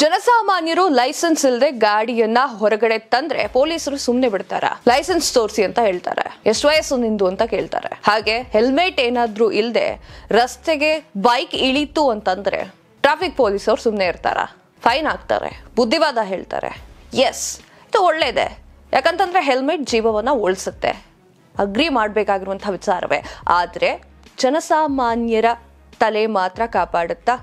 ಜನಸಾಮಾನ್ಯರು ಲೈಸೆನ್ಸ್ ಇಲ್ಲದೆ ಗಾಡಿಯನ್ನ ಹೊರಗಡೆ ತಂದ್ರೆ ಪೊಲೀಸರು ಸುಮ್ನೆ ಬಿಡ್ತಾರ ಲೈಸೆನ್ಸ್ ತೋರಿಸಿ ಅಂತ ಹೇಳ್ತಾರೆ ಎಷ್ಟು ವಯಸ್ಸು ನಿಂದು ಅಂತ ಕೇಳ್ತಾರೆ ಹಾಗೆ ಹೆಲ್ಮೆಟ್ ಏನಾದ್ರೂ ಇಲ್ಲದೆ ರಸ್ತೆಗೆ ಬೈಕ್ ಇಳೀತು ಅಂತಂದ್ರೆ ಟ್ರಾಫಿಕ್ ಪೊಲೀಸ್ ಅವ್ರು ಸುಮ್ಮನೆ ಇರ್ತಾರ ಫೈನ್ ಹಾಕ್ತಾರೆ ಬುದ್ಧಿವಾದ ಹೇಳ್ತಾರೆ ಎಸ್ ಇದು ಒಳ್ಳೇದೆ ಯಾಕಂತಂದ್ರೆ ಹೆಲ್ಮೆಟ್ ಜೀವವನ್ನ ಉಳಿಸುತ್ತೆ ಅಗ್ರಿ ಮಾಡಬೇಕಾಗಿರುವಂತಹ ವಿಚಾರವೇ ಆದರೆ ಜನಸಾಮಾನ್ಯರ ತಲೆ ಮಾತ್ರ ಕಾಪಾಡುತ್ತಾ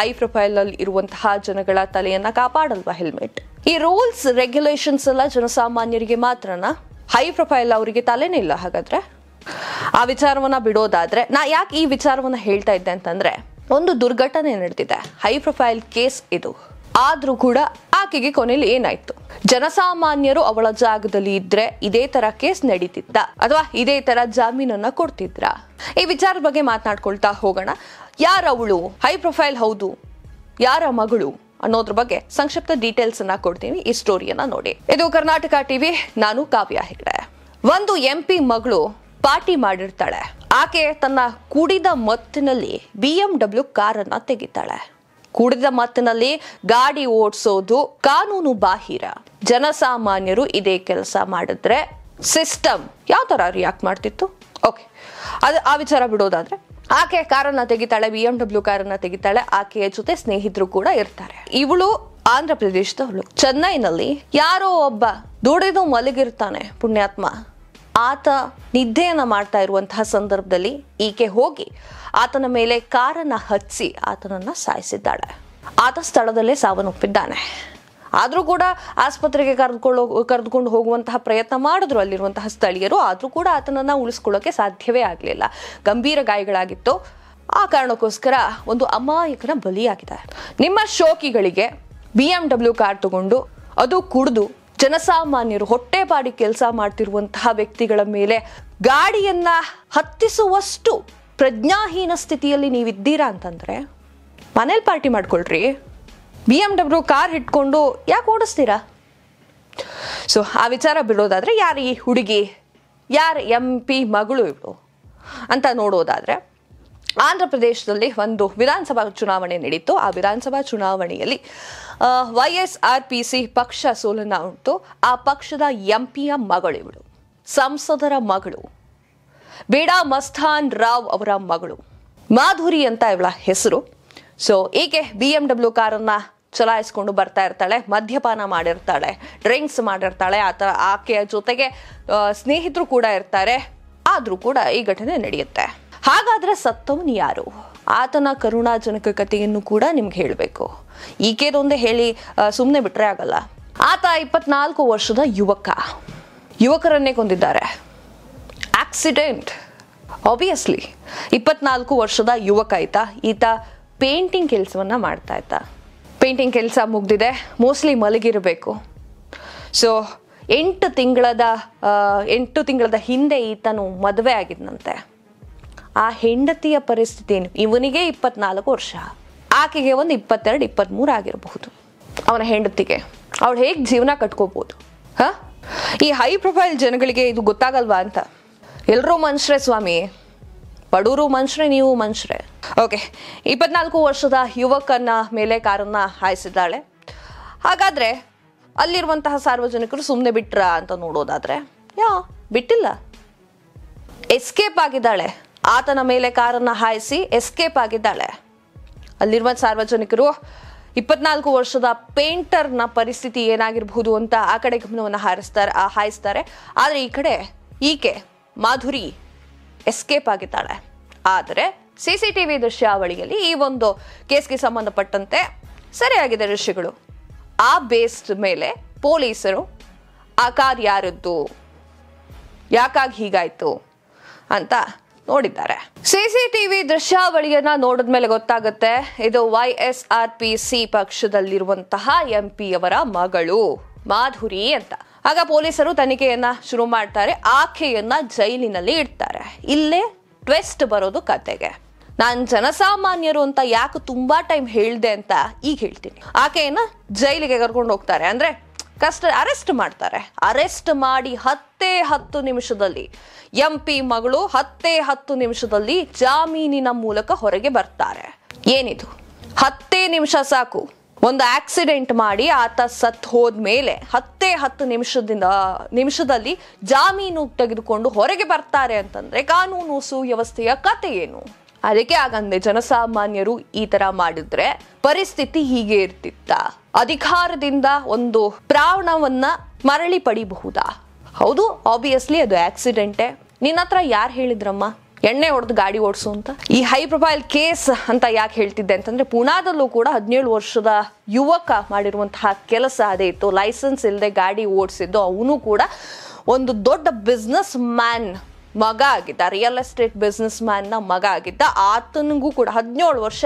ಹೈ ಪ್ರೊಫೈಲ್ ಅಲ್ಲಿ ಇರುವಂತಹ ಜನಗಳ ತಲೆಯನ್ನ ಕಾಪಾಡಲ್ವಾ ಹೆಲ್ಮೆಟ್ ಈ ರೂಲ್ಸ್ ರೆಗ್ಯುಲೇಷನ್ಸ್ ಎಲ್ಲ ಜನಸಾಮಾನ್ಯರಿಗೆ ಮಾತ್ರನಾ ಹೈ ಪ್ರೊಫೈಲ್ ಅವರಿಗೆ ತಲೆನೇ ಇಲ್ಲ ಹಾಗಾದ್ರೆ ಆ ವಿಚಾರವನ್ನ ಬಿಡೋದಾದ್ರೆ ನಾ ಯಾಕೆ ಈ ವಿಚಾರವನ್ನ ಹೇಳ್ತಾ ಇದ್ದೆ ಅಂತಂದ್ರೆ ಒಂದು ದುರ್ಘಟನೆ ನಡೆದಿದೆ ಹೈ ಪ್ರೊಫೈಲ್ ಕೇಸ್ ಇದು ಆದ್ರೂ ಕೂಡ ಆಕೆಗೆ ಕೊನೆಯಲ್ಲಿ ಏನಾಯ್ತು ಜನಸಾಮಾನ್ಯರು ಅವಳ ಜಾಗದಲ್ಲಿ ಇದ್ರೆ ಇದೇ ತರ ಕೇಸ್ ನಡೀತಿದ್ದ ಅಥವಾ ಇದೇ ತರ ಜಾಮೀನನ್ನ ಕೊಡ್ತಿದ್ರ ಈ ವಿಚಾರ ಬಗ್ಗೆ ಮಾತನಾಡ್ಕೊಳ್ತಾ ಹೋಗೋಣ ಅವಳು ಹೈ ಪ್ರೊಫೈಲ್ ಹೌದು ಯಾರ ಮಗಳು ಅನ್ನೋದ್ರ ಬಗ್ಗೆ ಸಂಕ್ಷಿಪ್ತ ಡೀಟೇಲ್ಸ್ ಅನ್ನ ಕೊಡ್ತೀನಿ ಈ ಸ್ಟೋರಿಯನ್ನ ನೋಡಿ ಇದು ಕರ್ನಾಟಕ ಟಿವಿ ನಾನು ಕಾವ್ಯ ಹೆಗ್ಡೆ ಒಂದು ಎಂ ಪಿ ಮಗಳು ಪಾರ್ಟಿ ಮಾಡಿರ್ತಾಳೆ ಆಕೆ ತನ್ನ ಕುಡಿದ ಮತ್ತಿನಲ್ಲಿ ಬಿ ಎಂ ಡಬ್ಲ್ಯೂ ಕಾರನ್ನ ತೆಗಿತಾಳೆ ಕುಡಿದ ಮತ್ತಿನಲ್ಲಿ ಗಾಡಿ ಓಡಿಸೋದು ಕಾನೂನು ಬಾಹಿರ ಜನಸಾಮಾನ್ಯರು ಇದೇ ಕೆಲಸ ಮಾಡಿದ್ರೆ ಸಿಸ್ಟಮ್ ಯಾವ ತರ ರಿಯಾಕ್ಟ್ ಮಾಡ್ತಿತ್ತು ಓಕೆ ಅದು ಆ ವಿಚಾರ ಬಿಡೋದಾದ್ರೆ ಆಕೆ ಕಾರನ್ನ ತೆಗಿತಾಳೆ ಬಿ ಎಂ ಡಬ್ಲ್ಯೂ ಕಾರನ್ನ ತೆಗಿತಾಳೆ ಆಕೆಯ ಜೊತೆ ಸ್ನೇಹಿತರು ಕೂಡ ಇರ್ತಾರೆ ಇವಳು ಆಂಧ್ರ ಪ್ರದೇಶದವಳು ಚೆನ್ನೈನಲ್ಲಿ ಯಾರೋ ಒಬ್ಬ ದುಡಿದು ಮಲಗಿರ್ತಾನೆ ಪುಣ್ಯಾತ್ಮ ಆತ ನಿದ್ದೆಯನ್ನು ಮಾಡ್ತಾ ಇರುವಂತಹ ಸಂದರ್ಭದಲ್ಲಿ ಈಕೆ ಹೋಗಿ ಆತನ ಮೇಲೆ ಕಾರನ್ನು ಹಚ್ಚಿ ಆತನನ್ನು ಸಾಯಿಸಿದ್ದಾಳೆ ಆತ ಸ್ಥಳದಲ್ಲೇ ಸಾವನ್ನಪ್ಪಿದ್ದಾನೆ ಆದರೂ ಕೂಡ ಆಸ್ಪತ್ರೆಗೆ ಕರೆದುಕೊಳ್ಳೋ ಕರೆದುಕೊಂಡು ಹೋಗುವಂತಹ ಪ್ರಯತ್ನ ಮಾಡಿದ್ರು ಅಲ್ಲಿರುವಂತಹ ಸ್ಥಳೀಯರು ಆದರೂ ಕೂಡ ಆತನನ್ನು ಉಳಿಸ್ಕೊಳ್ಳೋಕೆ ಸಾಧ್ಯವೇ ಆಗಲಿಲ್ಲ ಗಂಭೀರ ಗಾಯಗಳಾಗಿತ್ತು ಆ ಕಾರಣಕ್ಕೋಸ್ಕರ ಒಂದು ಅಮಾಯಕನ ಬಲಿಯಾಗಿದೆ ನಿಮ್ಮ ಶೋಕಿಗಳಿಗೆ ಬಿ ಎಂ ಡಬ್ಲ್ಯೂ ಕಾರ್ ತಗೊಂಡು ಅದು ಕುಡಿದು ಜನಸಾಮಾನ್ಯರು ಹೊಟ್ಟೆಪಾಡಿ ಕೆಲಸ ಮಾಡ್ತಿರುವಂತಹ ವ್ಯಕ್ತಿಗಳ ಮೇಲೆ ಗಾಡಿಯನ್ನ ಹತ್ತಿಸುವಷ್ಟು ಪ್ರಜ್ಞಾಹೀನ ಸ್ಥಿತಿಯಲ್ಲಿ ನೀವಿದ್ದೀರಾ ಅಂತಂದ್ರೆ ಮನೇಲಿ ಪಾರ್ಟಿ ಮಾಡ್ಕೊಳ್ರಿ ಬಿ ಎಮ್ ಡಬ್ಲ್ಯೂ ಕಾರ್ ಇಟ್ಕೊಂಡು ಯಾಕೆ ಓಡಿಸ್ತೀರಾ ಸೊ ಆ ವಿಚಾರ ಬಿಡೋದಾದರೆ ಯಾರು ಈ ಹುಡುಗಿ ಯಾರು ಎಂ ಪಿ ಮಗಳು ಇವಳು ಅಂತ ನೋಡೋದಾದರೆ ಆಂಧ್ರ ಪ್ರದೇಶದಲ್ಲಿ ಒಂದು ವಿಧಾನಸಭಾ ಚುನಾವಣೆ ನಡೆಯಿತು ಆ ವಿಧಾನಸಭಾ ಚುನಾವಣೆಯಲ್ಲಿ Y S R P C ಪಕ್ಷ ಸೋಲನ್ನ ಉಂಟು ಆ ಪಕ್ಷದ ಎಂ ಪಿಯ ಮಗಳು ಇವಳು ಸಂಸದರ ಮಗಳು ಬೇಡಾ ಮಸ್ತಾನ್ ರಾವ್ ಅವರ ಮಗಳು ಮಾಧುರಿ ಅಂತ ಇವಳ ಹೆಸರು ಸೊ ಈಕೆ ಬಿ ಎಂ ಡಬ್ಲ್ಯೂ ಕಾರನ್ನ ಚಲಾಯಿಸ್ಕೊಂಡು ಬರ್ತಾ ಇರ್ತಾಳೆ ಮದ್ಯಪಾನ ಮಾಡಿರ್ತಾಳೆ ಡ್ರಿಂಕ್ಸ್ ಮಾಡಿರ್ತಾಳೆ ಆತ ಆಕೆಯ ಜೊತೆಗೆ ಸ್ನೇಹಿತರು ಕೂಡ ಇರ್ತಾರೆ ಆದರೂ ಕೂಡ ಈ ಘಟನೆ ನಡೆಯುತ್ತೆ ಹಾಗಾದ್ರೆ ಸತ್ತವನು ಯಾರು ಆತನ ಕರುಣಾಜನಕ ಕಥೆಯನ್ನು ಕೂಡ ನಿಮ್ಗೆ ಹೇಳಬೇಕು ಈಕೆದೊಂದೇ ಹೇಳಿ ಸುಮ್ಮನೆ ಬಿಟ್ರೆ ಆಗಲ್ಲ ಆತ ಇಪ್ಪತ್ನಾಲ್ಕು ವರ್ಷದ ಯುವಕ ಯುವಕರನ್ನೇ ಕೊಂದಿದ್ದಾರೆ ಆಕ್ಸಿಡೆಂಟ್ ಆಬ್ವಿಯಸ್ಲಿ ಇಪ್ಪತ್ನಾಲ್ಕು ವರ್ಷದ ಯುವಕ ಆಯ್ತಾ ಈತ ಪೇಂಟಿಂಗ್ ಕೆಲಸವನ್ನು ಮಾಡ್ತಾ ಇದ್ದ ಪೇಂಟಿಂಗ್ ಕೆಲಸ ಮುಗ್ದಿದೆ ಮೋಸ್ಟ್ಲಿ ಮಲಗಿರಬೇಕು ಸೊ ಎಂಟು ತಿಂಗಳದ ಎಂಟು ತಿಂಗಳದ ಹಿಂದೆ ಈತನು ಮದುವೆ ಆಗಿದ್ನಂತೆ ಆ ಹೆಂಡತಿಯ ಪರಿಸ್ಥಿತಿ ಏನು ಇವನಿಗೆ ಇಪ್ಪತ್ನಾಲ್ಕು ವರ್ಷ ಆಕೆಗೆ ಒಂದು ಇಪ್ಪತ್ತೆರಡು ಇಪ್ಪತ್ತ್ಮೂರು ಆಗಿರಬಹುದು ಅವನ ಹೆಂಡತಿಗೆ ಅವಳು ಹೇಗೆ ಜೀವನ ಕಟ್ಕೋಬಹುದು ಹ ಈ ಹೈ ಪ್ರೊಫೈಲ್ ಜನಗಳಿಗೆ ಇದು ಗೊತ್ತಾಗಲ್ವಾ ಅಂತ ಎಲ್ಲರೂ ಮನುಷ್ಯರೇ ಸ್ವಾಮಿ ಬಡವರು ಮನುಷ್ಯರೇ ನೀವು ಮನುಷ್ಯರೇ ಓಕೆ ಇಪ್ಪತ್ನಾಲ್ಕು ವರ್ಷದ ಯುವಕನ ಮೇಲೆ ಕಾರನ್ನ ಹಾಯಿಸಿದ್ದಾಳೆ ಹಾಗಾದ್ರೆ ಅಲ್ಲಿರುವಂತಹ ಸಾರ್ವಜನಿಕರು ಸುಮ್ಮನೆ ಬಿಟ್ರಾ ಅಂತ ನೋಡೋದಾದ್ರೆ ಯಾ ಬಿಟ್ಟಿಲ್ಲ ಎಸ್ಕೇಪ್ ಆಗಿದ್ದಾಳೆ ಆತನ ಮೇಲೆ ಕಾರನ್ನು ಹಾಯಿಸಿ ಎಸ್ಕೇಪ್ ಆಗಿದ್ದಾಳೆ ಅಲ್ಲಿರುವ ಸಾರ್ವಜನಿಕರು ಇಪ್ಪತ್ನಾಲ್ಕು ವರ್ಷದ ಪೇಂಟರ್ನ ಪರಿಸ್ಥಿತಿ ಏನಾಗಿರಬಹುದು ಅಂತ ಆ ಕಡೆ ಗಮನವನ್ನು ಹಾರಿಸ್ತಾರೆ ಹಾಯಿಸ್ತಾರೆ ಆದರೆ ಈ ಕಡೆ ಈಕೆ ಮಾಧುರಿ ಎಸ್ಕೇಪ್ ಆಗಿದ್ದಾಳೆ ಆದರೆ ಸಿ ಸಿ ಟಿ ವಿ ದೃಶ್ಯಾವಳಿಯಲ್ಲಿ ಈ ಒಂದು ಕೇಸ್ಗೆ ಸಂಬಂಧಪಟ್ಟಂತೆ ಸರಿಯಾಗಿದೆ ಋಷಿಗಳು ಆ ಬೇಸ್ಡ್ ಮೇಲೆ ಪೊಲೀಸರು ಆ ಕಾರ್ ಯಾರದ್ದು ಯಾಕಾಗಿ ಹೀಗಾಯಿತು ಅಂತ ನೋಡಿದ್ದಾರೆ ಸಿಸಿಟಿವಿ ದೃಶ್ಯಾವಳಿಯನ್ನ ನೋಡಿದ್ಮೇಲೆ ಗೊತ್ತಾಗುತ್ತೆ ಇದು Y S R P C ಪಕ್ಷದಲ್ಲಿರುವಂತಹ ಎಂ ಪಿ ಅವರ ಮಗಳು ಮಾಧುರಿ ಅಂತ ಆಗ ಪೊಲೀಸರು ತನಿಖೆಯನ್ನ ಶುರು ಮಾಡ್ತಾರೆ ಆಕೆಯನ್ನ ಜೈಲಿನಲ್ಲಿ ಇಡ್ತಾರೆ ಇಲ್ಲೇ ಟ್ವೆಸ್ಟ್ ಬರೋದು ಕತೆಗೆ ನಾನು ಜನಸಾಮಾನ್ಯರು ಅಂತ ಯಾಕೆ ತುಂಬಾ ಟೈಮ್ ಹೇಳಿದೆ ಅಂತ ಈಗ ಹೇಳ್ತೀನಿ ಆಕೆಯನ್ನ ಜೈಲಿಗೆ ಕರ್ಕೊಂಡು ಹೋಗ್ತಾರೆ ಅಂದ್ರೆ ಕಸ್ಟ ಅರೆಸ್ಟ್ ಮಾಡ್ತಾರೆ ಅರೆಸ್ಟ್ ಮಾಡಿ ಹತ್ತೇ ಹತ್ತು ನಿಮಿಷದಲ್ಲಿ ಎಂ ಪಿ ಮಗಳು ಹತ್ತೇ ಹತ್ತು ನಿಮಿಷದಲ್ಲಿ ಜಾಮೀನಿನ ಮೂಲಕ ಹೊರಗೆ ಬರ್ತಾರೆ ಏನಿದು ಹತ್ತೇ ನಿಮಿಷ ಸಾಕು ಒಂದು ಆಕ್ಸಿಡೆಂಟ್ ಮಾಡಿ ಆತ ಸತ್ ಮೇಲೆ ಹತ್ತೇ ಹತ್ತು ನಿಮಿಷದಿಂದ ನಿಮಿಷದಲ್ಲಿ ಜಾಮೀನು ತೆಗೆದುಕೊಂಡು ಹೊರಗೆ ಬರ್ತಾರೆ ಅಂತಂದ್ರೆ ಕಾನೂನು ಸುವ್ಯವಸ್ಥೆಯ ಕತೆ ಏನು ಅದಕ್ಕೆ ಆಗಂದೆ ಜನಸಾಮಾನ್ಯರು ಈ ತರ ಮಾಡಿದ್ರೆ ಪರಿಸ್ಥಿತಿ ಹೀಗೆ ಇರ್ತಿತ್ತಾ ಅಧಿಕಾರದಿಂದ ಒಂದು ಪ್ರಾವಣವನ್ನ ಮರಳಿ ಪಡಿಬಹುದಾ ಹೌದು ಆಬ್ವಿಯಸ್ಲಿ ಅದು ಆಕ್ಸಿಡೆಂಟ್ ನಿನ್ನ ಹತ್ರ ಯಾರು ಹೇಳಿದ್ರಮ್ಮ ಎಣ್ಣೆ ಹೊಡೆದು ಗಾಡಿ ಓಡಿಸು ಅಂತ ಈ ಹೈ ಪ್ರೊಫೈಲ್ ಕೇಸ್ ಅಂತ ಯಾಕೆ ಹೇಳ್ತಿದ್ದೆ ಅಂತಂದ್ರೆ ಪುಣಾದಲ್ಲೂ ಕೂಡ ಹದಿನೇಳು ವರ್ಷದ ಯುವಕ ಮಾಡಿರುವಂತಹ ಕೆಲಸ ಅದೇ ಇತ್ತು ಲೈಸೆನ್ಸ್ ಇಲ್ಲದೆ ಗಾಡಿ ಓಡಿಸಿದ್ದು ಅವನು ಕೂಡ ಒಂದು ದೊಡ್ಡ ಬಿಸ್ನೆಸ್ ಮ್ಯಾನ್ ಮಗ ಆಗಿದ್ದ ರಿಯಲ್ ಎಸ್ಟೇಟ್ ಬಿಸ್ನೆಸ್ ನ ಮಗ ಆಗಿದ್ದ ಆತನಿಗೂ ಕೂಡ ಹದಿನೇಳು ವರ್ಷ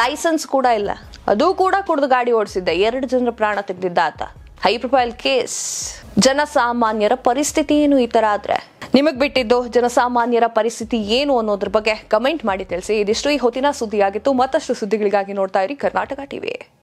ಲೈಸೆನ್ಸ್ ಕೂಡ ಇಲ್ಲ ಅದು ಕೂಡ ಕುಡಿದು ಗಾಡಿ ಓಡಿಸಿದ್ದೆ ಎರಡು ಜನರ ಪ್ರಾಣ ತೆಗೆದಿದ್ದ ಆತ ಹೈ ಪ್ರೊಫೈಲ್ ಕೇಸ್ ಜನಸಾಮಾನ್ಯರ ಪರಿಸ್ಥಿತಿ ಏನು ಈ ತರ ಆದ್ರೆ ನಿಮಗ್ ಬಿಟ್ಟಿದ್ದು ಜನಸಾಮಾನ್ಯರ ಪರಿಸ್ಥಿತಿ ಏನು ಅನ್ನೋದ್ರ ಬಗ್ಗೆ ಕಮೆಂಟ್ ಮಾಡಿ ತಿಳಿಸಿ ಇದಿಷ್ಟು ಈ ಹೊತ್ತಿನ ಸುದ್ದಿ ಆಗಿತ್ತು ಮತ್ತಷ್ಟು ಸುದ್ದಿಗಳಿಗಾಗಿ ನೋಡ್ತಾ ಇರಿ ಕರ್ನಾಟಕ ಟಿವಿ